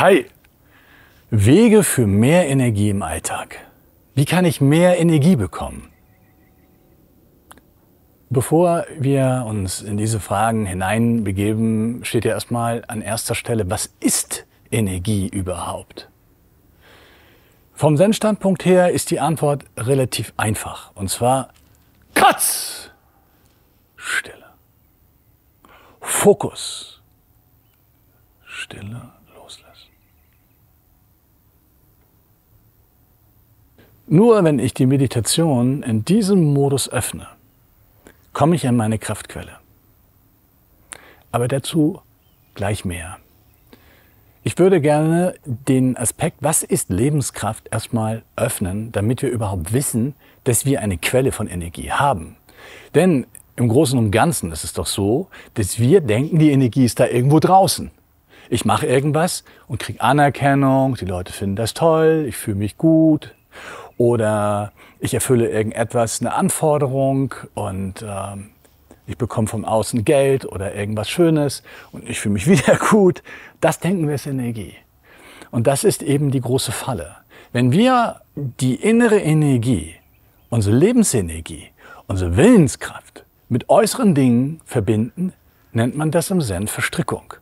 Hi! Wege für mehr Energie im Alltag. Wie kann ich mehr Energie bekommen? Bevor wir uns in diese Fragen hineinbegeben, steht ja erstmal an erster Stelle, was ist Energie überhaupt? Vom Zen-Standpunkt her ist die Antwort relativ einfach. Und zwar Katz! Stille. Fokus. Stille. Nur wenn ich die Meditation in diesem Modus öffne, komme ich an meine Kraftquelle. Aber dazu gleich mehr. Ich würde gerne den Aspekt, was ist Lebenskraft, erstmal öffnen, damit wir überhaupt wissen, dass wir eine Quelle von Energie haben. Denn im Großen und Ganzen ist es doch so, dass wir denken, die Energie ist da irgendwo draußen. Ich mache irgendwas und kriege Anerkennung, die Leute finden das toll, ich fühle mich gut oder ich erfülle irgendetwas, eine Anforderung und ähm, ich bekomme von außen Geld oder irgendwas Schönes und ich fühle mich wieder gut. Das denken wir als Energie. Und das ist eben die große Falle. Wenn wir die innere Energie, unsere Lebensenergie, unsere Willenskraft mit äußeren Dingen verbinden, nennt man das im Zen Verstrickung.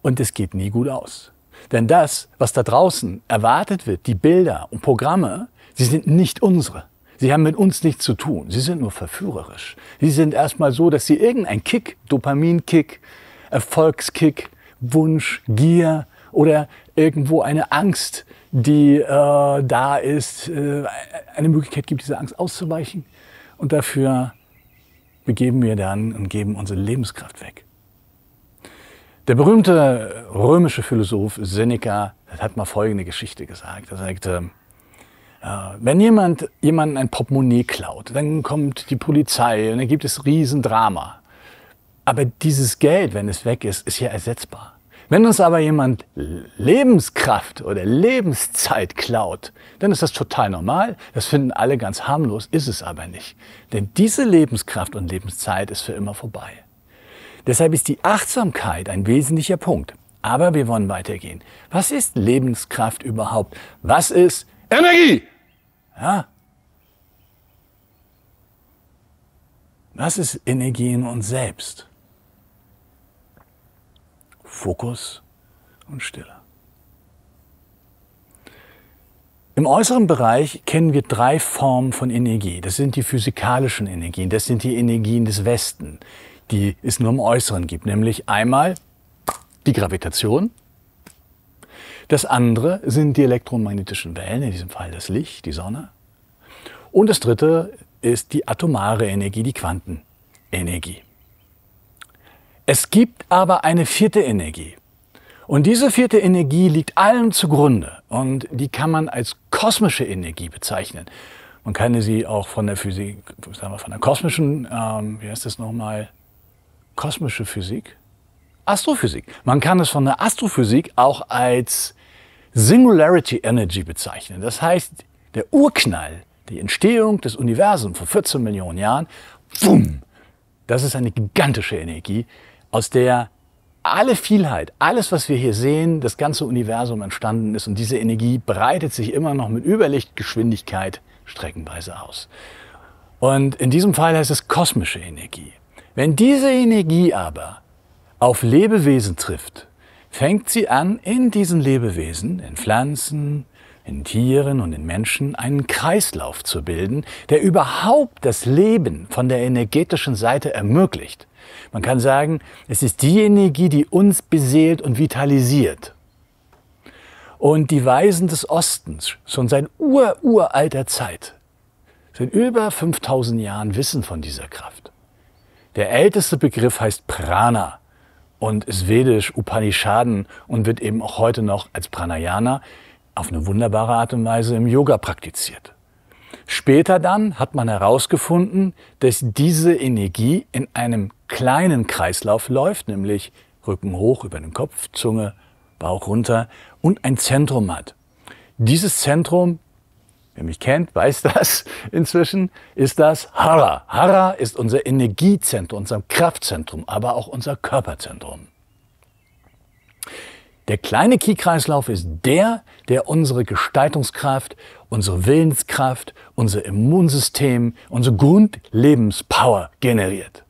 Und es geht nie gut aus. Denn das, was da draußen erwartet wird, die Bilder und Programme, Sie sind nicht unsere. Sie haben mit uns nichts zu tun. Sie sind nur verführerisch. Sie sind erstmal so, dass sie irgendein Kick, Dopaminkick, Erfolgskick, Wunsch, Gier oder irgendwo eine Angst, die äh, da ist, äh, eine Möglichkeit gibt, diese Angst auszuweichen. Und dafür begeben wir dann und geben unsere Lebenskraft weg. Der berühmte römische Philosoph Seneca hat mal folgende Geschichte gesagt. Er sagte, wenn jemand jemanden ein Portemonnaie klaut, dann kommt die Polizei und dann gibt es Riesendrama. Aber dieses Geld, wenn es weg ist, ist ja ersetzbar. Wenn uns aber jemand Lebenskraft oder Lebenszeit klaut, dann ist das total normal. Das finden alle ganz harmlos, ist es aber nicht. Denn diese Lebenskraft und Lebenszeit ist für immer vorbei. Deshalb ist die Achtsamkeit ein wesentlicher Punkt. Aber wir wollen weitergehen. Was ist Lebenskraft überhaupt? Was ist Energie? Ja? Das ist Energie in uns selbst. Fokus und Stille. Im äußeren Bereich kennen wir drei Formen von Energie. Das sind die physikalischen Energien, das sind die Energien des Westen, die es nur im Äußeren gibt, nämlich einmal die Gravitation, das andere sind die elektromagnetischen Wellen, in diesem Fall das Licht, die Sonne. Und das dritte ist die atomare Energie, die Quantenenergie. Es gibt aber eine vierte Energie. Und diese vierte Energie liegt allem zugrunde und die kann man als kosmische Energie bezeichnen. Man kann sie auch von der Physik, sagen wir, von der kosmischen, ähm, wie heißt das nochmal, kosmische Physik, Astrophysik. Man kann es von der Astrophysik auch als Singularity Energy bezeichnen. Das heißt, der Urknall, die Entstehung des Universums vor 14 Millionen Jahren, bumm, das ist eine gigantische Energie, aus der alle Vielheit, alles, was wir hier sehen, das ganze Universum entstanden ist und diese Energie breitet sich immer noch mit Überlichtgeschwindigkeit streckenweise aus. Und in diesem Fall heißt es kosmische Energie. Wenn diese Energie aber auf Lebewesen trifft, fängt sie an, in diesen Lebewesen, in Pflanzen, in Tieren und in Menschen einen Kreislauf zu bilden, der überhaupt das Leben von der energetischen Seite ermöglicht. Man kann sagen, es ist die Energie, die uns beseelt und vitalisiert. Und die Weisen des Ostens, schon seit uralter Zeit, seit über 5000 Jahren wissen von dieser Kraft. Der älteste Begriff heißt Prana und ist vedisch, Upanishaden und wird eben auch heute noch als Pranayana auf eine wunderbare Art und Weise im Yoga praktiziert. Später dann hat man herausgefunden, dass diese Energie in einem kleinen Kreislauf läuft, nämlich Rücken hoch über den Kopf, Zunge, Bauch runter und ein Zentrum hat. Dieses Zentrum wer mich kennt, weiß das inzwischen, ist das Hara. Hara ist unser Energiezentrum, unser Kraftzentrum, aber auch unser Körperzentrum. Der kleine Ki-Kreislauf ist der, der unsere Gestaltungskraft, unsere Willenskraft, unser Immunsystem, unsere Grundlebenspower generiert.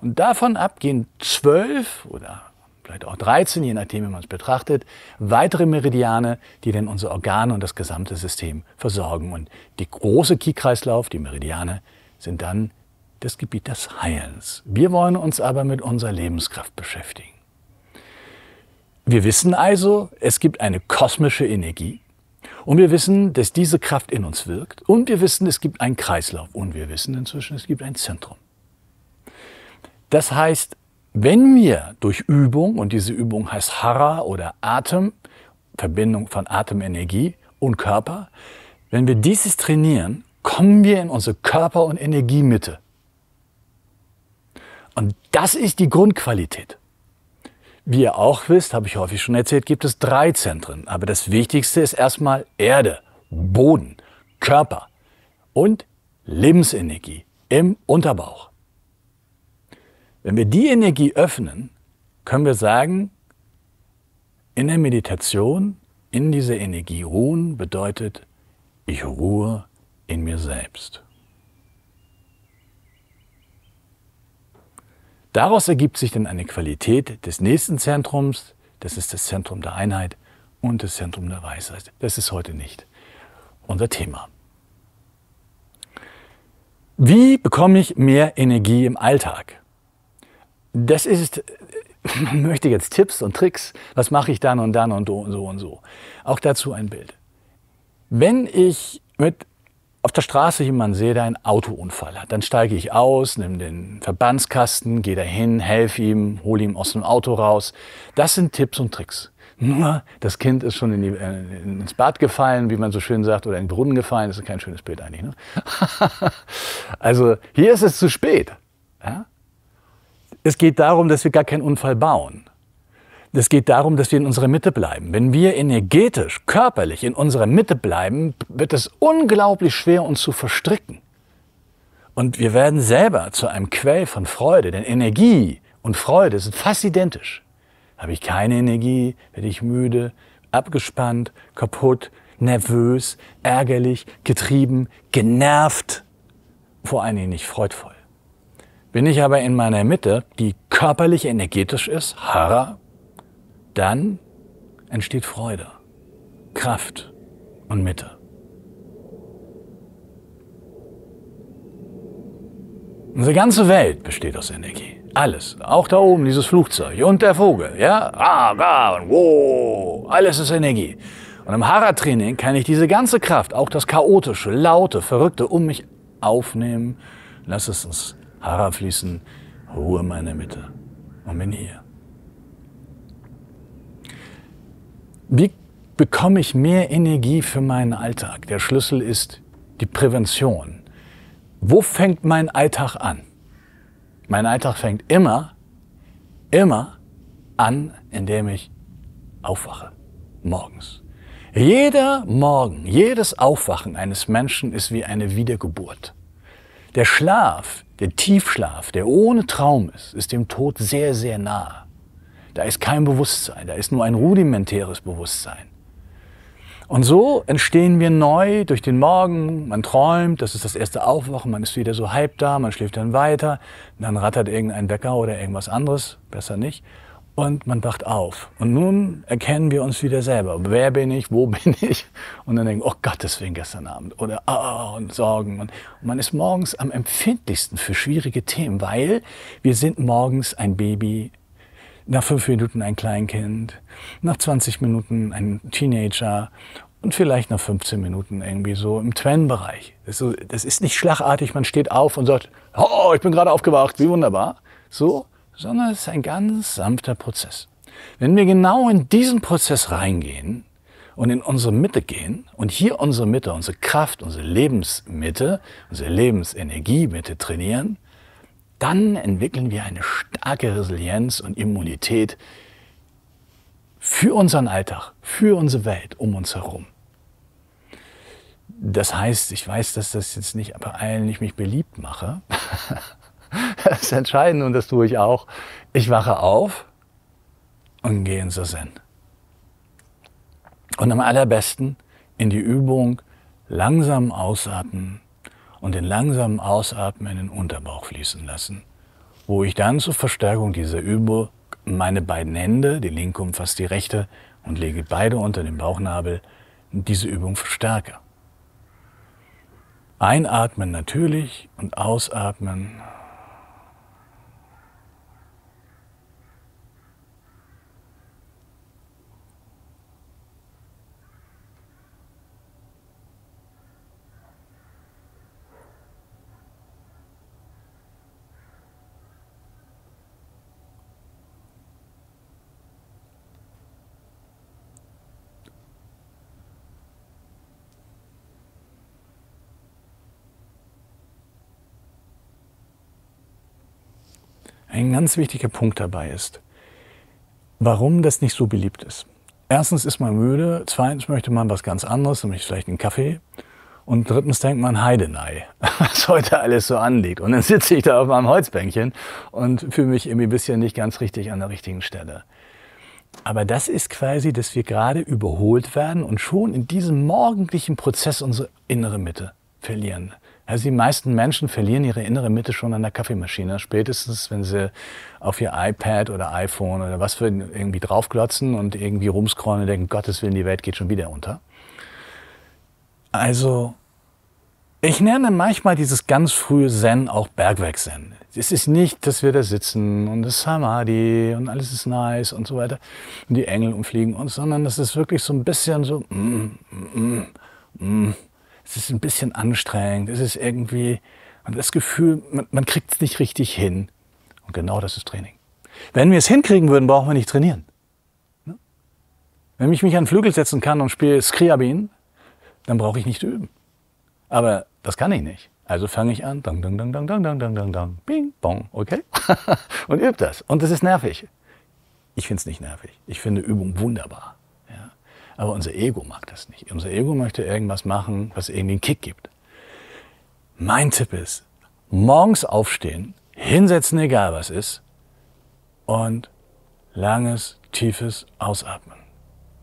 Und davon abgehen zwölf oder vielleicht auch 13, je nachdem, wie man es betrachtet, weitere Meridiane, die dann unsere Organe und das gesamte System versorgen. Und die große Kiekreislauf, die Meridiane, sind dann das Gebiet des Heilens. Wir wollen uns aber mit unserer Lebenskraft beschäftigen. Wir wissen also, es gibt eine kosmische Energie und wir wissen, dass diese Kraft in uns wirkt und wir wissen, es gibt einen Kreislauf und wir wissen inzwischen, es gibt ein Zentrum. Das heißt, wenn wir durch Übung, und diese Übung heißt Hara oder Atem, Verbindung von Atemenergie und Körper, wenn wir dieses trainieren, kommen wir in unsere Körper- und Energiemitte. Und das ist die Grundqualität. Wie ihr auch wisst, habe ich häufig schon erzählt, gibt es drei Zentren. Aber das Wichtigste ist erstmal Erde, Boden, Körper und Lebensenergie im Unterbauch. Wenn wir die Energie öffnen, können wir sagen, in der Meditation, in dieser Energie ruhen bedeutet, ich ruhe in mir selbst. Daraus ergibt sich dann eine Qualität des nächsten Zentrums, das ist das Zentrum der Einheit und das Zentrum der Weisheit. Das ist heute nicht unser Thema. Wie bekomme ich mehr Energie im Alltag? das ist, man möchte jetzt Tipps und Tricks, was mache ich dann und dann und so und so Auch dazu ein Bild. Wenn ich mit auf der Straße jemanden sehe, der einen Autounfall hat, dann steige ich aus, nehme den Verbandskasten, gehe dahin, helfe ihm, hole ihm aus dem Auto raus. Das sind Tipps und Tricks. Nur, das Kind ist schon in die, äh, ins Bad gefallen, wie man so schön sagt, oder in den Brunnen gefallen. Das ist kein schönes Bild eigentlich. Ne? also hier ist es zu spät. Ja? Es geht darum, dass wir gar keinen Unfall bauen. Es geht darum, dass wir in unserer Mitte bleiben. Wenn wir energetisch, körperlich in unserer Mitte bleiben, wird es unglaublich schwer, uns zu verstricken. Und wir werden selber zu einem Quell von Freude, denn Energie und Freude sind fast identisch. Habe ich keine Energie, werde ich müde, abgespannt, kaputt, nervös, ärgerlich, getrieben, genervt, vor allen Dingen nicht freudvoll. Bin ich aber in meiner Mitte, die körperlich energetisch ist, Hara, dann entsteht Freude, Kraft und Mitte. Unsere ganze Welt besteht aus Energie. Alles. Auch da oben dieses Flugzeug und der Vogel. Ja? Ah, da und wow. Alles ist Energie. Und im Hara-Training kann ich diese ganze Kraft, auch das chaotische, laute, verrückte um mich aufnehmen. Lass es uns Haare fließen, Ruhe meiner Mitte und bin hier. Wie bekomme ich mehr Energie für meinen Alltag? Der Schlüssel ist die Prävention. Wo fängt mein Alltag an? Mein Alltag fängt immer, immer an, indem ich aufwache. Morgens. Jeder Morgen, jedes Aufwachen eines Menschen ist wie eine Wiedergeburt. Der Schlaf der Tiefschlaf, der ohne Traum ist, ist dem Tod sehr, sehr nah. Da ist kein Bewusstsein, da ist nur ein rudimentäres Bewusstsein. Und so entstehen wir neu durch den Morgen. Man träumt, das ist das erste Aufwachen, man ist wieder so halb da, man schläft dann weiter, dann rattert irgendein Wecker oder irgendwas anderes, besser nicht und man wacht auf. Und nun erkennen wir uns wieder selber. Wer bin ich? Wo bin ich? Und dann denken, oh Gott, deswegen gestern Abend. Oder, oh, und Sorgen. Und, man ist morgens am empfindlichsten für schwierige Themen, weil wir sind morgens ein Baby, nach fünf Minuten ein Kleinkind, nach 20 Minuten ein Teenager und vielleicht nach 15 Minuten irgendwie so im Twen-Bereich. Das, also, das ist nicht schlagartig, man steht auf und sagt, oh, ich bin gerade aufgewacht, wie wunderbar. So, sondern es ist ein ganz sanfter Prozess. Wenn wir genau in diesen Prozess reingehen und in unsere Mitte gehen und hier unsere Mitte, unsere Kraft, unsere Lebensmitte, unsere Lebensenergiemitte trainieren, dann entwickeln wir eine starke Resilienz und Immunität für unseren Alltag, für unsere Welt um uns herum. Das heißt, ich weiß, dass das jetzt nicht bei allen ich mich beliebt mache, das Entscheidende, und das tue ich auch, ich wache auf und gehe ins Zen. Und am allerbesten in die Übung langsam ausatmen und den langsamen Ausatmen in den Unterbauch fließen lassen, wo ich dann zur Verstärkung dieser Übung meine beiden Hände, die linke umfasst die rechte, und lege beide unter den Bauchnabel, diese Übung verstärke. Einatmen natürlich und ausatmen ein ganz wichtiger Punkt dabei ist, warum das nicht so beliebt ist. Erstens ist man müde, zweitens möchte man was ganz anderes, nämlich vielleicht einen Kaffee. Und drittens denkt man Heidenei, was heute alles so anliegt. Und dann sitze ich da auf meinem Holzbänkchen und fühle mich irgendwie ein bisschen nicht ganz richtig an der richtigen Stelle. Aber das ist quasi, dass wir gerade überholt werden und schon in diesem morgendlichen Prozess unsere innere Mitte verlieren. Also die meisten Menschen verlieren ihre innere Mitte schon an der Kaffeemaschine. Spätestens, wenn sie auf ihr iPad oder iPhone oder was für irgendwie draufglotzen und irgendwie rumscrollen und denken, Gottes Willen, die Welt geht schon wieder unter. Also, ich nenne manchmal dieses ganz frühe Zen auch Bergwerk-Zen. Es ist nicht, dass wir da sitzen und das Samadhi und alles ist nice und so weiter und die Engel umfliegen uns, sondern das ist wirklich so ein bisschen so, mm, mm, mm, mm es ist ein bisschen anstrengend, es ist irgendwie, man hat das Gefühl, man, man kriegt es nicht richtig hin. Und genau das ist Training. Wenn wir es hinkriegen würden, brauchen wir nicht trainieren. Ne? Wenn ich mich an den Flügel setzen kann und spiele Skriabin, dann brauche ich nicht üben. Aber das kann ich nicht. Also fange ich an, dang, dang, dang, dang, dang, dang, dang, dang, dang, bing, bong, okay? und übe das. Und das ist nervig. Ich finde es nicht nervig. Ich finde Übung wunderbar. Aber unser Ego mag das nicht. Unser Ego möchte irgendwas machen, was irgendwie einen Kick gibt. Mein Tipp ist, morgens aufstehen, hinsetzen, egal was ist, und langes, tiefes Ausatmen.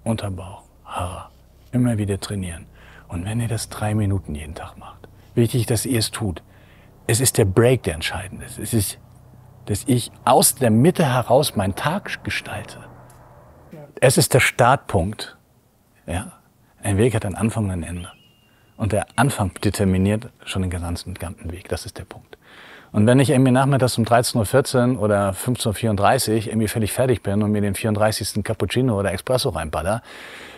Unterbauch, Hara. Immer wieder trainieren. Und wenn ihr das drei Minuten jeden Tag macht, wichtig, dass ihr es tut. Es ist der Break, der entscheidend ist. Es ist, dass ich aus der Mitte heraus meinen Tag gestalte. Es ist der Startpunkt ja? Ein Weg hat einen Anfang und ein Ende. Und der Anfang determiniert schon den ganzen, ganzen Weg. Das ist der Punkt. Und wenn ich irgendwie nachmittags um 13.14 Uhr oder 15.34 Uhr irgendwie völlig fertig bin und mir den 34. Cappuccino oder Espresso reinballer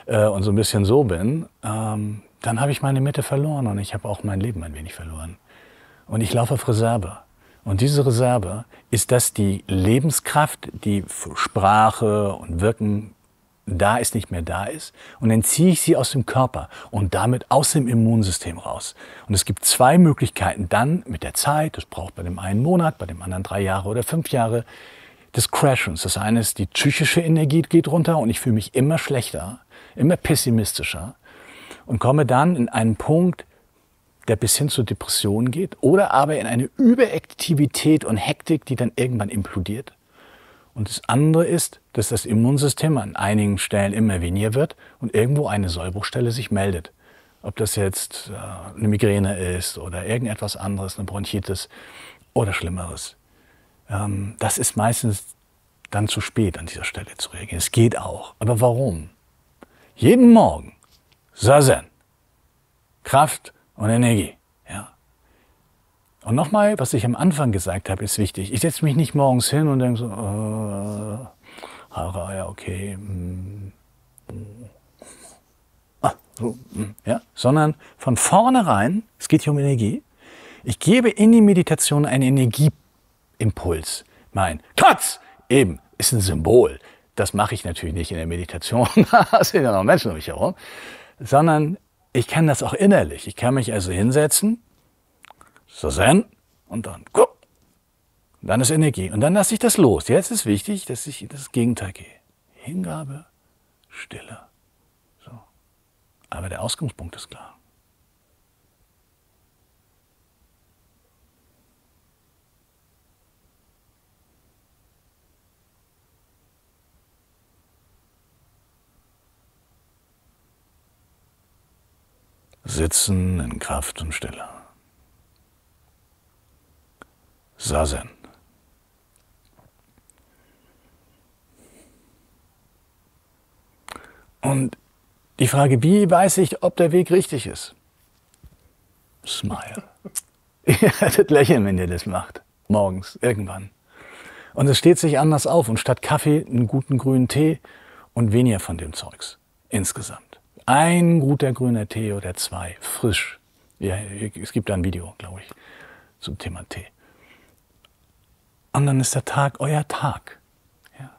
äh, und so ein bisschen so bin, ähm, dann habe ich meine Mitte verloren und ich habe auch mein Leben ein wenig verloren. Und ich laufe auf Reserve. Und diese Reserve, ist das die Lebenskraft, die Sprache und Wirken da ist, nicht mehr da ist. Und dann ziehe ich sie aus dem Körper und damit aus dem Immunsystem raus. Und es gibt zwei Möglichkeiten dann mit der Zeit, das braucht bei dem einen Monat, bei dem anderen drei Jahre oder fünf Jahre, des Crashens. Das eine ist, die psychische Energie geht runter und ich fühle mich immer schlechter, immer pessimistischer und komme dann in einen Punkt, der bis hin zur Depression geht oder aber in eine Überaktivität und Hektik, die dann irgendwann implodiert. Und das andere ist, dass das Immunsystem an einigen Stellen immer weniger wird und irgendwo eine Sollbruchstelle sich meldet. Ob das jetzt äh, eine Migräne ist oder irgendetwas anderes, eine Bronchitis oder Schlimmeres. Ähm, das ist meistens dann zu spät an dieser Stelle zu reagieren. Es geht auch. Aber warum? Jeden Morgen Sazen. Kraft und Energie. Und nochmal, was ich am Anfang gesagt habe, ist wichtig. Ich setze mich nicht morgens hin und denke so, äh, Haare, ah ja, okay. Mm, mm, ah, so, mm, ja? Sondern von vornherein, es geht hier um Energie, ich gebe in die Meditation einen Energieimpuls. Mein Katz eben ist ein Symbol. Das mache ich natürlich nicht in der Meditation, da sind ja noch Menschen um mich herum, sondern ich kann das auch innerlich. Ich kann mich also hinsetzen so sein und dann guck. dann ist Energie. Und dann lasse ich das los. Jetzt ist wichtig, dass ich in das Gegenteil gehe. Hingabe, Stille. So. Aber der Ausgangspunkt ist klar. Sitzen in Kraft und Stille. Sazen. Und die Frage, wie weiß ich, ob der Weg richtig ist? Smile. Ihr werdet lächeln, wenn ihr das macht. Morgens, irgendwann. Und es steht sich anders auf und statt Kaffee einen guten grünen Tee und weniger von dem Zeugs. Insgesamt. Ein guter grüner Tee oder zwei. Frisch. Ja, es gibt da ein Video, glaube ich, zum Thema Tee. Und dann ist der Tag euer Tag. Ja.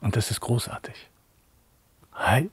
Und das ist großartig. Hi.